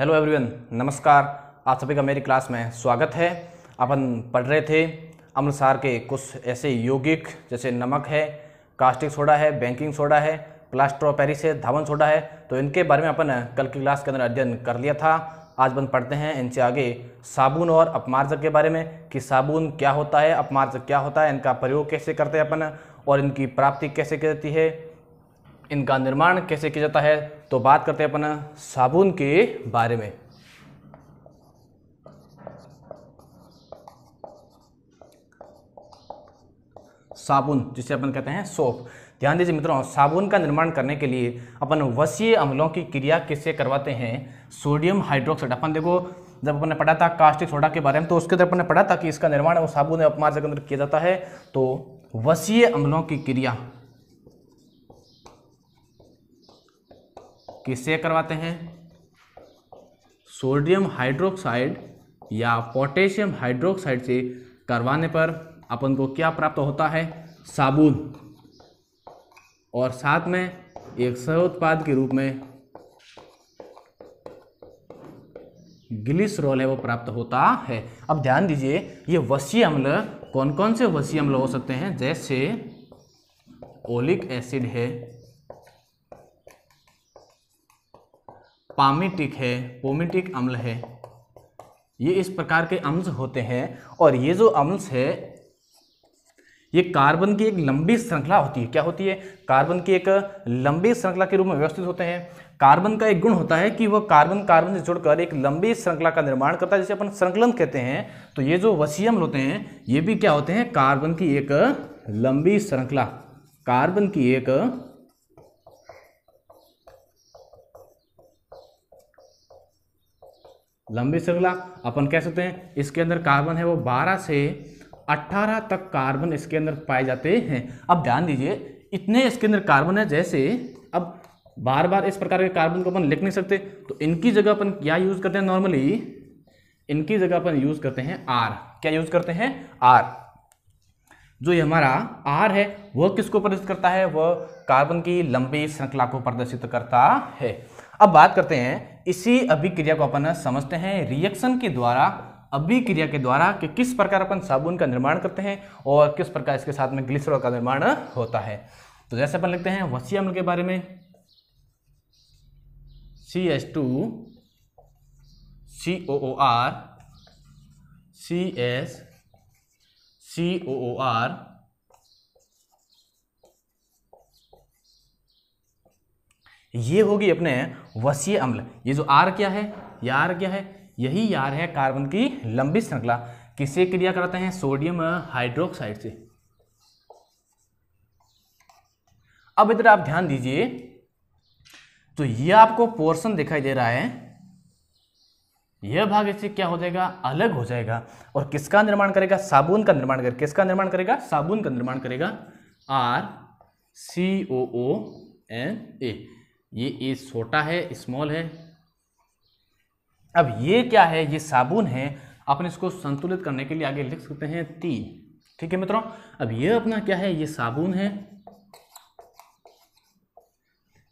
hello everyone नमस्कार आप सभी का मेरी क्लास में स्वागत है अपन पढ़ रहे थे अम्लसार के कुछ ऐसे यौगिक जैसे नमक है कास्टिक सोडा है बैंकिंग सोडा है प्लास्ट्रोपेरिस है धावन सोडा है तो इनके बारे में अपन कल की क्लास के अंदर अध्ययन कर लिया था आज अपन पढ़ते हैं इनसे आगे साबुन और अपमार्जक के बारे में कि साबुन क्या होता है अपमार्जक क्या होता है इनका प्रयोग कैसे करते हैं अपन और इनकी प्राप्ति कैसे की जाती है इनका निर्माण कैसे किया जाता है तो बात करते हैं अपन साबुन के बारे में साबुन जिसे अपन कहते हैं सोप ध्यान दीजिए मित्रों साबुन का निर्माण करने के लिए अपन वसीय अम्लों की क्रिया किससे करवाते हैं सोडियम हाइड्रोक्साइड अपन देखो जब अपने पढ़ा था कास्टिक सोडा के बारे में तो उसके अंदर अपने पढ़ा था कि इसका निर्माण वो साबुन अपमार्जक अंदर किया जाता है तो वसीय अम्लों की क्रिया किससे करवाते हैं सोडियम हाइड्रोक्साइड या पोटेशियम हाइड्रोक्साइड से करवाने पर अपन को क्या प्राप्त होता है साबुन और साथ में एक उत्पाद के रूप में रोल है वो प्राप्त होता है अब ध्यान दीजिए ये वसी अम्ल कौन कौन से वसी अम्ल हो सकते हैं जैसे ओलिक एसिड है पामिटिक है पोमिटिक अम्ल है ये इस प्रकार के अम्ल होते हैं और ये जो अम्ल है ये कार्बन की एक लंबी श्रृंखला होती है क्या होती है कार्बन की एक लंबी श्रृंखला के रूप में व्यवस्थित होते हैं कार्बन का एक गुण होता है कि वह कार्बन कार्बन से जुड़कर एक लंबी श्रृंखला का निर्माण करता है जिसे अपन श्रृंखलन कहते हैं तो ये जो वसीयम होते हैं ये भी क्या होते हैं कार्बन की एक लंबी श्रृंखला कार्बन की एक लंबी श्रृंखला अपन कह सकते हैं इसके अंदर कार्बन है वो 12 से 18 तक कार्बन इसके अंदर पाए जाते हैं अब ध्यान दीजिए इतने इसके अंदर कार्बन है जैसे अब बार बार इस प्रकार के कार्बन को अपन लिख नहीं सकते तो इनकी जगह अपन क्या यूज़ करते हैं नॉर्मली इनकी जगह अपन यूज़ करते हैं आर क्या यूज़ करते हैं आर जो ये हमारा आर है वह किसको प्रदर्शित करता है वह कार्बन की लंबी श्रृंखला को प्रदर्शित करता है अब बात करते हैं इसी अभिक्रिया को अपन समझते हैं रिएक्शन के द्वारा अभिक्रिया के द्वारा कि किस प्रकार अपन साबुन का निर्माण करते हैं और किस प्रकार इसके साथ में ग्लिसरॉल का निर्माण होता है तो जैसे अपन लिखते हैं वसी अम्ल के बारे में C H two C O O R C S C O O R ये होगी अपने वसीय अम्ल ये जो आर क्या है यार क्या है यही यार है कार्बन की लंबी श्रृंखला किसे क्रिया कराते हैं सोडियम हाइड्रोक्साइड से अब इधर आप ध्यान दीजिए तो ये आपको पोर्शन दिखाई दे रहा है यह भाग इससे क्या हो जाएगा अलग हो जाएगा और किसका निर्माण करेगा साबुन का निर्माण करेगा किसका निर्माण करेगा साबुन का निर्माण करेगा are C O O N ए ये ए छोटा है स्मॉल है अब ये क्या है ये साबुन है अपन इसको संतुलित करने के लिए आगे लिख सकते हैं तीन ठीक है मित्रों अब ये अपना क्या है ये साबुन है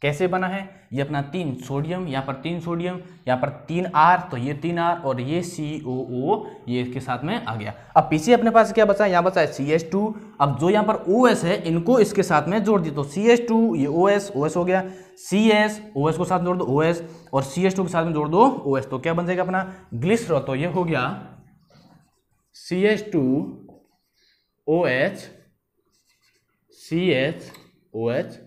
कैसे बना है ये अपना तीन सोडियम यहाँ पर तीन सोडियम यहाँ पर तीन आर तो ये तीन आर और ये सी ओ ओ ये इसके साथ में आ गया अब पीछे अपने पास क्या बचा है यहाँ बचा है सी एच टू अब जो यहाँ पर ओ एस है इनको इसके साथ में जोड़ दिया तो सी एच टू ये ओ एस ओ एस हो गया सी एस ओ एस को साथ जोड़ दो ओ एस और सी एच टू के साथ में जोड़ दो ओ एस तो क्या बन जाएगा अपना ग्लिसर तो ये हो गया C H two O H C H O H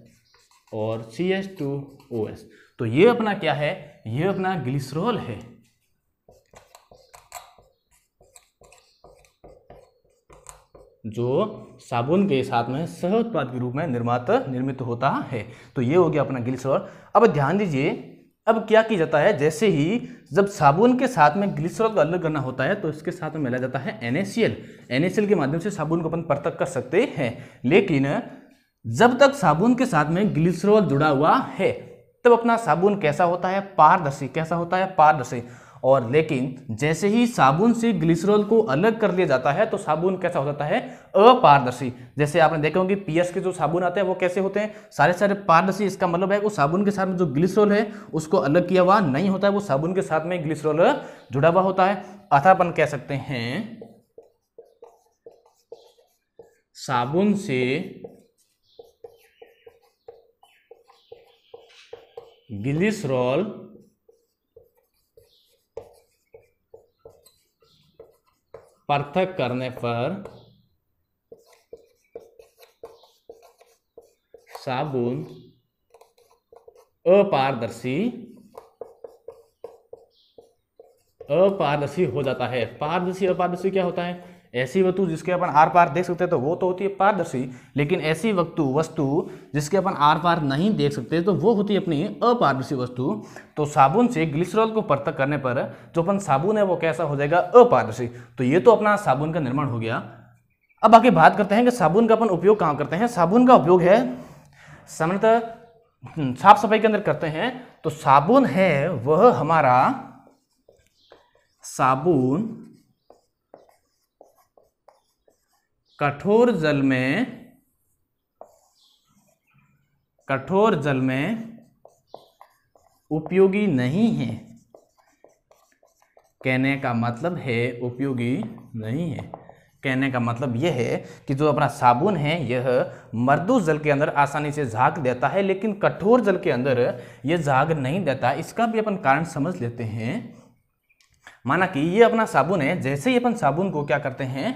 और C H two O S तो ये अपना क्या है ये अपना ग्लिसरॉल है जो साबुन के साथ में सह उत्पाद के रूप में निर्मात निर्मित होता है तो ये हो गया अपना ग्लिसरॉल अब ध्यान दीजिए अब क्या किया जाता है जैसे ही जब साबुन के साथ में ग्लिसरॉल को अलग करना होता है तो इसके साथ में मिला जाता है एन के माध्यम से साबुन को अपन पृथक कर सकते हैं लेकिन जब तक साबुन के साथ में ग्लिसरॉल जुड़ा हुआ है तब अपना साबुन कैसा होता है पारदर्शी कैसा होता है पारदर्शी और लेकिन जैसे ही साबुन से ग्लिसरॉल को अलग कर लिया जाता है तो साबुन कैसा हो जाता है अपारदर्शी जैसे आपने देखा होंगे पीएस के जो साबुन आते हैं वो कैसे होते हैं सारे सारे पारदर्शी इसका मतलब है वो साबुन के साथ में जो ग्लिसरॉल है उसको अलग किया हुआ नहीं होता है वो साबुन के साथ में ग्लिसरॉल जुड़ा हुआ होता है अर्थात अपन कह सकते हैं साबुन से ग्लिसरॉल पृथक करने पर साबुन अपारदर्शी अपारदर्शी हो जाता है पारदर्शी अपारदर्शी क्या होता है ऐसी वस्तु जिसके अपन आर पार देख सकते हैं तो वो तो होती है पारदर्शी लेकिन ऐसी वस्तु वस्तु जिसके अपन आर पार नहीं देख सकते तो वो होती है अपनी अपारदर्शी वस्तु तो साबुन से ग्लिसरॉल को पृथक करने पर जो अपन साबुन है वो कैसा हो जाएगा अपारदर्शी तो ये तो अपना साबुन का निर्माण हो गया अब आगे बात करते हैं कि साबुन का अपन उपयोग कहाँ करते हैं साबुन का उपयोग है सामान्यतः हम्म, साफ सफाई के अंदर करते हैं तो साबुन है वह हमारा साबुन कठोर जल में कठोर जल में उपयोगी नहीं है कहने का मतलब है उपयोगी नहीं है कहने का मतलब यह है कि जो अपना साबुन है यह मर्दू जल के अंदर आसानी से झाग देता है लेकिन कठोर जल के अंदर यह झाग नहीं देता इसका भी अपन कारण समझ लेते हैं माना कि यह अपना साबुन है जैसे ही अपन साबुन को क्या करते हैं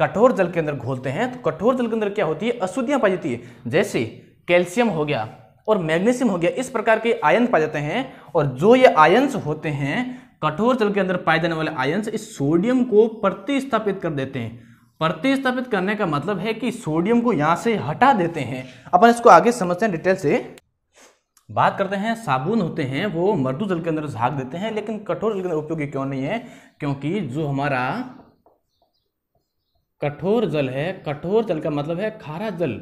कठोर जल के अंदर घोलते हैं तो कठोर जल के अंदर क्या होती है अशुद्धियां पाई जाती है जैसे कैल्शियम हो गया और मैग्नीशियम हो गया इस प्रकार के आयन पाए जाते हैं और जो ये आयंस होते हैं कठोर जल के अंदर पाए जाने वाले आयंस इस सोडियम को प्रतिस्थापित कर देते हैं प्रतिस्थापित करने का मतलब है कि सोडियम को यहां से हटा देते हैं अपन इसको आगे समझते हैं डिटेल से बात करते हैं साबुन होते हैं वो मर्दू जल के अंदर झाग देते हैं लेकिन कठोर जल के अंदर उपयोगी क्यों नहीं है क्योंकि जो हमारा कठोर जल है कठोर जल का मतलब है खारा जल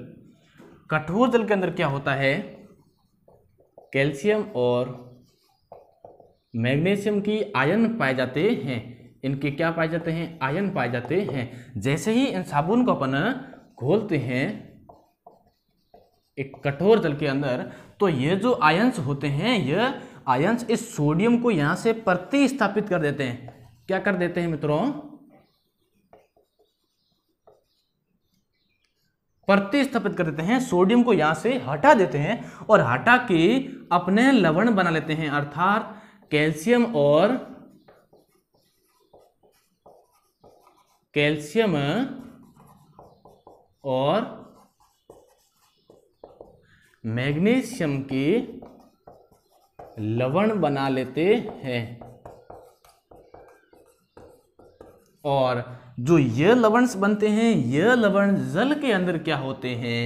कठोर जल के अंदर क्या होता है कैल्शियम और मैग्नीशियम की आयन पाए जाते हैं इनके क्या पाए जाते हैं आयन पाए जाते हैं जैसे ही इन साबुन को अपन घोलते हैं एक कठोर जल के अंदर तो ये जो आयंस होते हैं ये आयंस इस सोडियम को यहाँ से प्रतिस्थापित कर देते हैं क्या कर देते हैं मित्रों प्रतिस्थापित कर देते हैं सोडियम को यहाँ से हटा देते हैं और हटा के अपने लवण बना लेते हैं अर्थात कैल्शियम और कैल्शियम और मैग्नीशियम के लवण बना लेते हैं और जो यह लवणस बनते हैं यह लवण जल के अंदर क्या होते हैं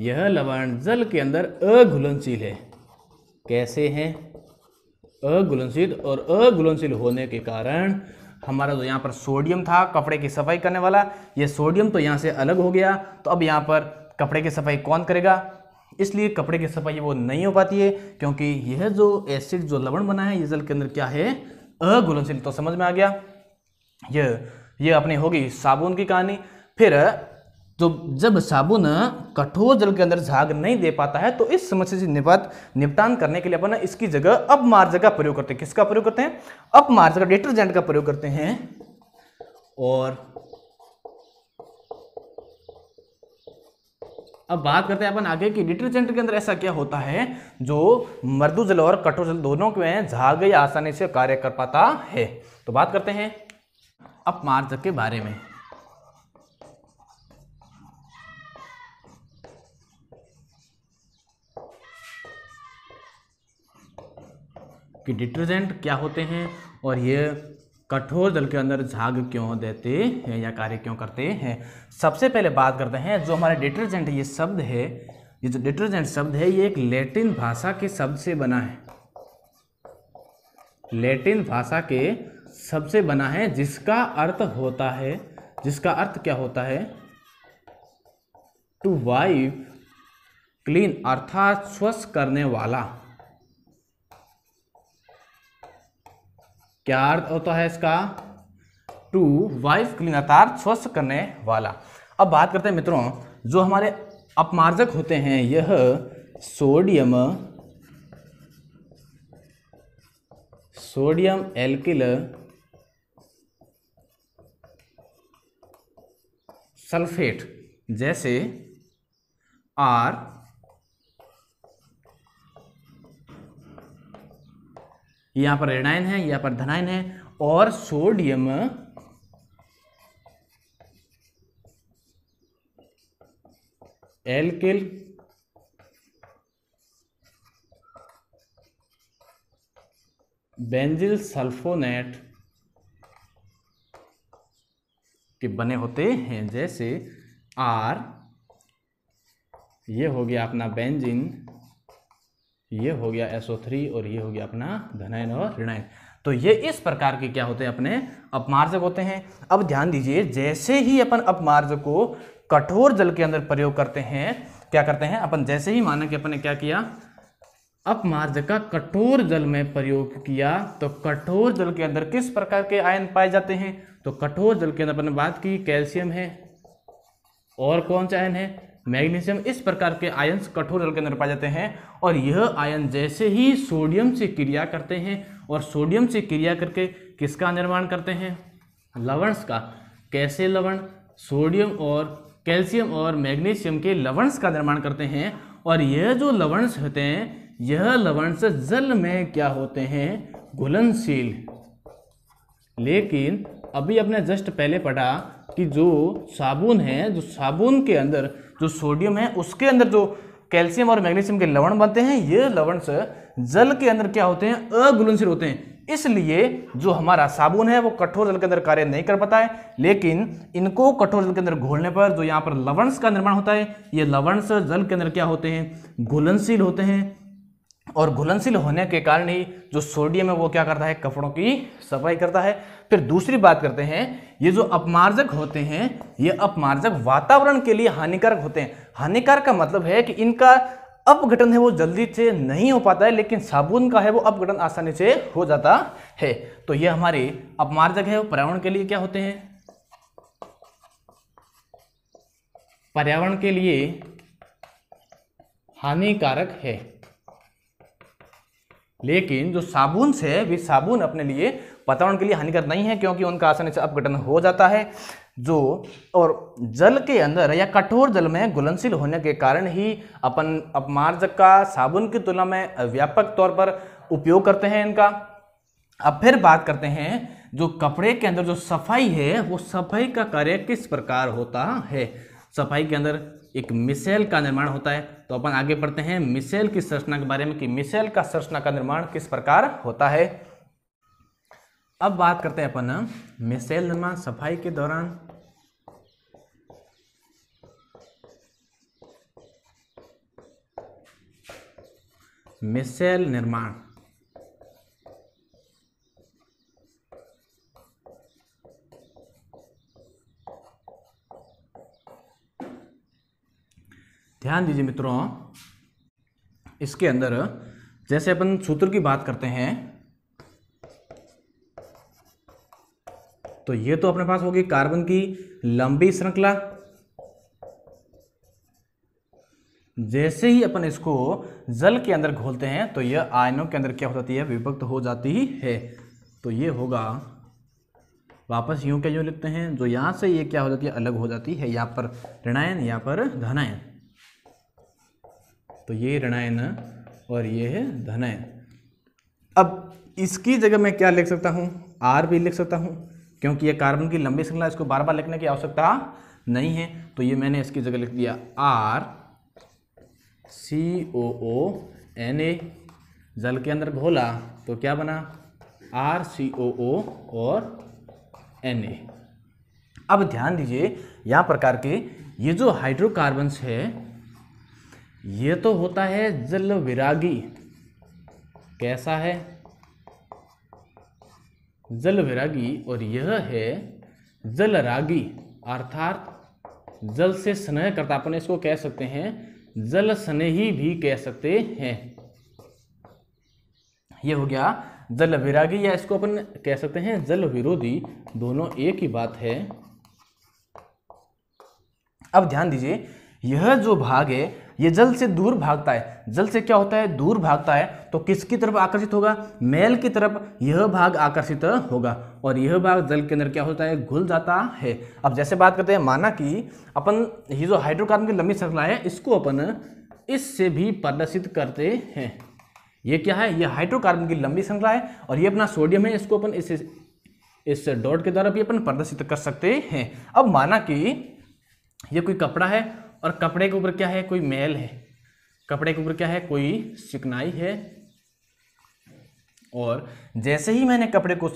यह लवण जल के अंदर अघुलनशील है कैसे हैं अघुलनशील और अघुलनशील होने के कारण हमारा जो यहाँ पर सोडियम था कपड़े की सफाई करने वाला ये सोडियम तो यहाँ से अलग हो गया तो अब यहाँ पर कपड़े की सफाई कौन करेगा इसलिए कपड़े की सफाई वो नहीं हो पाती है क्योंकि यह जो एसिड जो लवण बना है ये जल के अंदर क्या है अघुलनशील तो समझ में आ गया ये ये अपनी होगी साबुन की कहानी फिर तो जब साबुन कठोर जल के अंदर झाग नहीं दे पाता है तो इस समस्या से निपट निपटान करने के लिए अपन इसकी जगह अपमार्जक का प्रयोग करते हैं किसका प्रयोग करते हैं अपमार्जक डिटर्जेंट का प्रयोग करते हैं और अब बात करते हैं अपन आगे की डिटर्जेंट के अंदर ऐसा क्या होता है जो मृदु जल और कठोर जल दोनों के झाग या आसानी से कार्य कर पाता है तो बात करते हैं अपमार्जक के बारे में कि डिटर्जेंट क्या होते हैं और ये कठोर जल के अंदर झाग क्यों देते हैं या कार्य क्यों करते हैं सबसे पहले बात करते हैं जो हमारे डिटर्जेंट ये शब्द है ये जो डिटर्जेंट शब्द है ये एक लैटिन भाषा के शब्द से बना है लैटिन भाषा के शब्द से बना है जिसका अर्थ होता है जिसका अर्थ क्या होता है टू वाइफ क्लीन अर्थात स्वच्छ करने वाला क्या अर्थ होता है इसका टू वाइफ की लगातार स्वस्थ करने वाला अब बात करते हैं मित्रों जो हमारे अपमार्जक होते हैं यह सोडियम सोडियम एल्किल सल्फेट जैसे आर यहां पर रेडाइन है यहां पर धनाइन है और सोडियम एल्किल बेंजिल सल्फोनेट के बने होते हैं जैसे आर ये हो गया अपना बेंजिन ये हो गया SO3 और ये हो गया अपना धनायन और ऋणायन तो ये इस प्रकार के क्या होते हैं अपने अपमार्जक होते हैं अब ध्यान दीजिए जैसे ही अपन अपमार्जक को कठोर जल के अंदर प्रयोग करते हैं क्या करते हैं अपन जैसे ही माना कि अपने क्या किया अपमार्ज का कठोर जल में प्रयोग किया तो कठोर जल के अंदर किस प्रकार के आयन पाए जाते हैं तो कठोर जल के अंदर अपने बात की कैल्शियम है और कौन सा आयन है मैग्नीशियम इस प्रकार के आयन कठोर जल के अंदर पाए जाते हैं और यह आयन जैसे ही सोडियम से क्रिया करते हैं और सोडियम से क्रिया करके किसका निर्माण करते हैं लवणस का कैसे लवण सोडियम और कैल्शियम और मैग्नीशियम के लवणस का निर्माण करते हैं और यह जो लवणस होते हैं यह लवणस जल में क्या होते हैं घुलनशील लेकिन अभी अपने जस्ट पहले पढ़ा कि जो साबुन है जो साबुन के अंदर जो सोडियम है उसके अंदर जो कैल्शियम और मैग्नीशियम के लवण बनते हैं ये लवण से जल के अंदर क्या होते हैं अघुलनशील होते हैं इसलिए जो हमारा साबुन है वो कठोर जल के अंदर कार्य नहीं कर पाता है लेकिन इनको कठोर जल के अंदर घोलने पर जो यहाँ पर लवणस का निर्माण होता है ये लवणस जल के अंदर क्या होते हैं घुलनशील होते हैं और घुलनशील होने के कारण ही जो सोडियम है वो क्या करता है कपड़ों की सफाई करता है फिर दूसरी बात करते हैं ये जो अपमार्जक होते हैं ये अपमार्जक वातावरण के लिए हानिकारक होते हैं हानिकारक का मतलब है कि इनका अपघटन है वो जल्दी से नहीं हो पाता है लेकिन साबुन का है वो अपघटन आसानी से हो जाता है तो ये हमारे अपमार्जक है पर्यावरण के लिए क्या होते हैं पर्यावरण के लिए हानिकारक है लेकिन जो साबुन से वे साबुन अपने लिए वातावरण के लिए हानिकारक नहीं है क्योंकि उनका आसानी से अपघटन हो जाता है जो और जल के अंदर या कठोर जल में घुलनशील होने के कारण ही अपन अपमार्जक का साबुन की तुलना में व्यापक तौर पर उपयोग करते हैं इनका अब फिर बात करते हैं जो कपड़े के अंदर जो सफाई है वो सफाई का कार्य किस प्रकार होता है सफाई के अंदर एक मिसेल का निर्माण होता है तो अपन आगे पढ़ते हैं मिसेल की संरचना के बारे में कि मिसेल का संरचना का निर्माण किस प्रकार होता है अब बात करते हैं अपन मिसेल निर्माण सफाई के दौरान मिसेल निर्माण ध्यान दीजिए मित्रों इसके अंदर जैसे अपन सूत्र की बात करते हैं तो ये तो अपने पास होगी कार्बन की लंबी श्रृंखला जैसे ही अपन इसको जल के अंदर घोलते हैं तो यह आयनों के अंदर क्या हो जाती है विभक्त हो जाती है तो ये होगा वापस यूं क्या यूं लिखते हैं जो यहां से ये क्या हो जाती है अलग हो जाती है यहां पर ऋणायन यहां पर धनायन तो ये ऋणायन और ये है धनायन अब इसकी जगह मैं क्या लिख सकता हूँ आर भी लिख सकता हूँ क्योंकि ये कार्बन की लंबी श्रृंखला इसको बार बार लिखने की आवश्यकता नहीं है तो ये मैंने इसकी जगह लिख दिया are C O O N ए जल के अंदर घोला तो क्या बना आर सी ओ ओ और एन ए अब ध्यान दीजिए यहाँ प्रकार के ये जो हाइड्रोकार्बन्स है ये तो होता है जल विरागी कैसा है जल विरागी और यह है जल रागी अर्थात जल से स्नेह करता अपन इसको कह सकते हैं जल स्नेही भी कह सकते हैं यह हो गया जल विरागी या इसको अपन कह सकते हैं जल विरोधी दोनों एक ही बात है अब ध्यान दीजिए यह जो भाग है ये जल से दूर भागता है जल से क्या होता है दूर भागता है तो किसकी तरफ आकर्षित होगा मेल की तरफ यह भाग आकर्षित होगा और यह भाग जल के अंदर क्या होता है घुल जाता है अब जैसे बात करते हैं माना कि अपन ये जो हाइड्रोकार्बन की लंबी श्रृंखला है इसको अपन इससे भी प्रदर्शित करते हैं ये क्या है ये हाइड्रोकार्बन की लंबी श्रृंखला है और ये अपना सोडियम है इसको अपन इस इस डॉट के द्वारा भी अपन प्रदर्शित कर सकते हैं अब माना कि ये कोई कपड़ा है और कपड़े के ऊपर क्या है कोई मैल है कपड़े के ऊपर क्या है कोई चिकनाई है और जैसे ही मैंने कपड़े को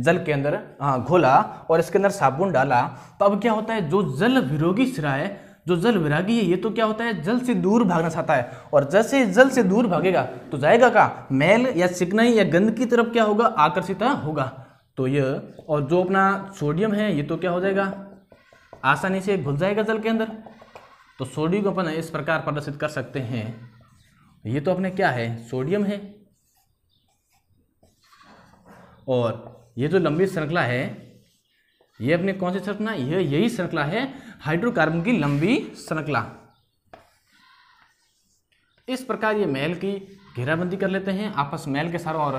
जल के अंदर हाँ, घोला और इसके अंदर साबुन डाला तो अब क्या होता है जो जल विरोगी सिरा है जो जल विरागी है ये तो क्या होता है जल से दूर भागना चाहता है और जैसे जल से दूर भागेगा तो जाएगा का मैल या चिकनाई या गंद की तरफ क्या होगा आकर्षित होगा तो ये और जो अपना सोडियम है ये तो क्या हो जाएगा आसानी से घुल जाएगा जल के अंदर तो सोडियम अपन इस प्रकार प्रदर्शित कर सकते हैं ये तो अपने क्या है सोडियम है और ये जो लंबी श्रृंखला है ये अपने कौन सी श्रृंखला ये यही श्रृंखला है हाइड्रोकार्बन की लंबी श्रृंखला इस प्रकार ये मेल की घेराबंदी कर लेते हैं आपस मेल के सारों और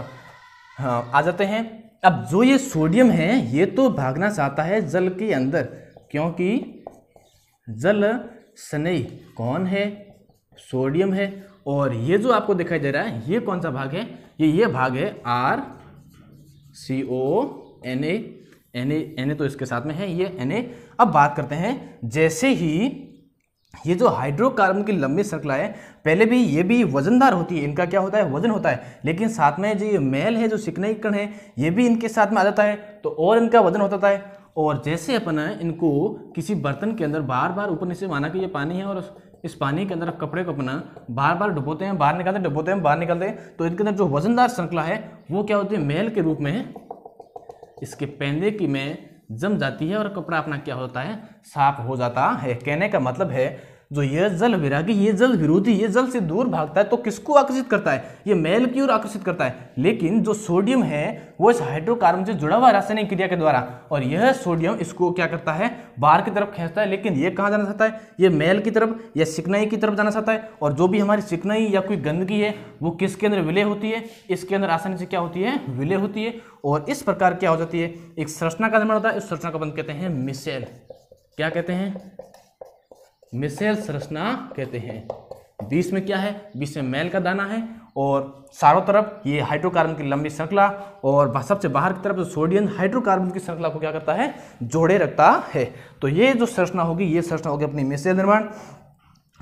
हाँ, आ जाते हैं अब जो ये सोडियम है ये तो भागना चाहता है जल के अंदर क्योंकि जल सनई कौन है सोडियम है और ये जो आपको दिखाई दे रहा है ये कौन सा भाग है ये ये भाग है R C O N A N A N A तो इसके साथ में है ये एन ए अब बात करते हैं जैसे ही ये जो हाइड्रोकार्बन की लंबी श्रृंखला है पहले भी ये भी वजनदार होती है इनका क्या होता है वजन होता है लेकिन साथ में जो ये मैल है जो सिकनाई कण है ये भी इनके साथ में आ जाता है तो और इनका वजन होता है और जैसे अपन इनको किसी बर्तन के अंदर बार बार ऊपर नीचे माना कि ये पानी है और इस पानी के अंदर आप कपड़े को अपना बार बार डुबोते हैं बाहर निकालते हैं डुबोते हैं बाहर निकालते हैं तो इनके अंदर जो वजनदार श्रृंखला है वो क्या होती है मेल के रूप में इसके पेंदे की में जम जाती है और कपड़ा अपना क्या होता है साफ हो जाता है कहने का मतलब है जो ये जल विरागी ये जल विरोधी ये जल से दूर भागता है तो किसको आकर्षित करता है ये मैल की ओर आकर्षित करता है लेकिन जो सोडियम है वो इस हाइड्रोकार्बन से जुड़ा हुआ रासायनिक क्रिया के द्वारा और यह सोडियम इसको क्या करता है बाहर की तरफ खींचता है लेकिन ये कहाँ जाना चाहता है ये मैल की तरफ या सिकनाई की तरफ जाना चाहता है और जो भी हमारी सिकनाई या कोई गंदगी है वो किसके अंदर विलय होती है इसके अंदर आसानी से क्या होती है विलय होती है और इस प्रकार क्या हो जाती है एक संरचना का निर्माण होता है इस संरचना का बंद कहते हैं मिसेल क्या कहते हैं मिसेल संरचना कहते हैं बीस में क्या है बीस में मैल का दाना है और चारों तरफ ये हाइड्रोकार्बन की लंबी श्रृंखला और सबसे बाहर की तरफ जो सोडियम हाइड्रोकार्बन की श्रृंखला को क्या करता है जोड़े रखता है तो ये जो संरचना होगी ये संरचना होगी अपनी मिसेल निर्माण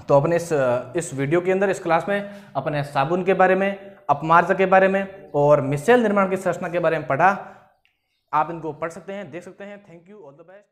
तो अपने इस इस वीडियो के अंदर इस क्लास में अपने साबुन के बारे में अपमार्ज के बारे में और मिसेल निर्माण की संरचना के बारे में पढ़ा आप इनको पढ़ सकते हैं देख सकते हैं thank you all the best